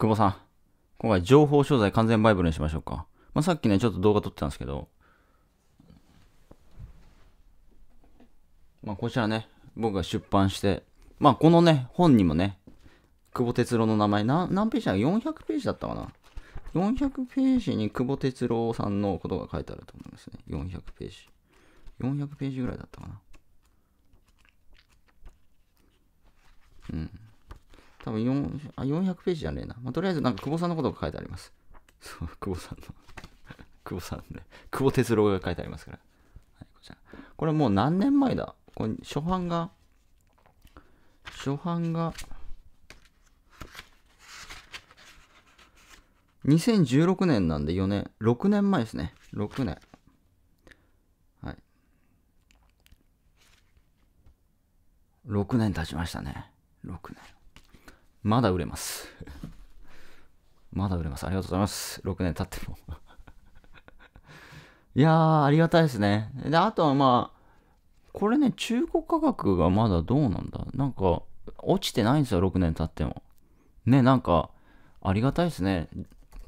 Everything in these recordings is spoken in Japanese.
久保さん、今回情報商材完全バイブルにしましょうか。まあ、さっきね、ちょっと動画撮ってたんですけど、まあ、こちらね、僕が出版して、まあ、このね、本にもね、久保哲郎の名前、何ページだ ?400 ページだったかな ?400 ページに久保哲郎さんのことが書いてあると思いますね。400ページ。400ページぐらいだったかな。うん。多分4あ400ページじゃねえな。まあ、とりあえずなんか久保さんのことが書いてあります。そう、久保さんの 久保さんね。久保哲郎が書いてありますから。はい、こちら。これもう何年前だこれ初版が、初版が、2016年なんで4年、6年前ですね。6年。はい。6年経ちましたね。6年。まだ売れますまだ売れます。ありがとうございます。6年経ってもいやー、ありがたいですね。で、あとはまあ、これね、中古価格がまだどうなんだなんか、落ちてないんですよ、6年経っても。ね、なんか、ありがたいですね。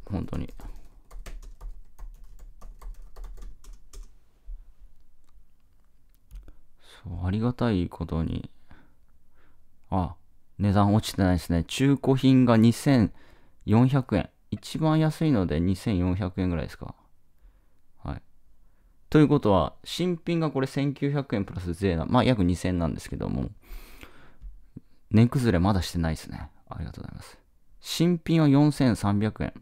本当に。そう、ありがたいことに。あ、値段落ちてないですね。中古品が2400円。一番安いので2400円ぐらいですか。はい。ということは、新品がこれ1900円プラス税な、まあ約2000円なんですけども、値崩れまだしてないですね。ありがとうございます。新品は4300円。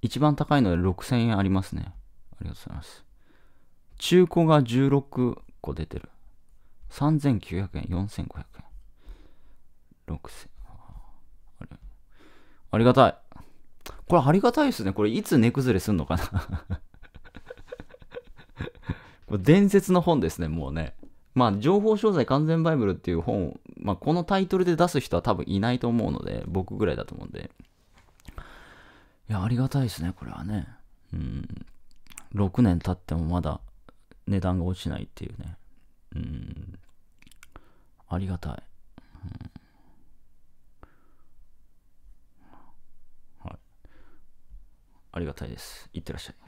一番高いので6000円ありますね。ありがとうございます。中古が16個出てる。3900円、4500円。6000あれありがたいこれありがたいですねこれいつ値崩れすんのかな これ伝説の本ですねもうねまあ、情報商材完全バイブルっていう本、を、まあ、このタイトルで出す人は多分いないと思うので、僕ぐらいだと思うんで。いや、ありがたいですね、これはね。うん。6年経ってもまだ値段が落ちないっていうね。うん。ありがたい。ありがたいです。いってらっしゃい。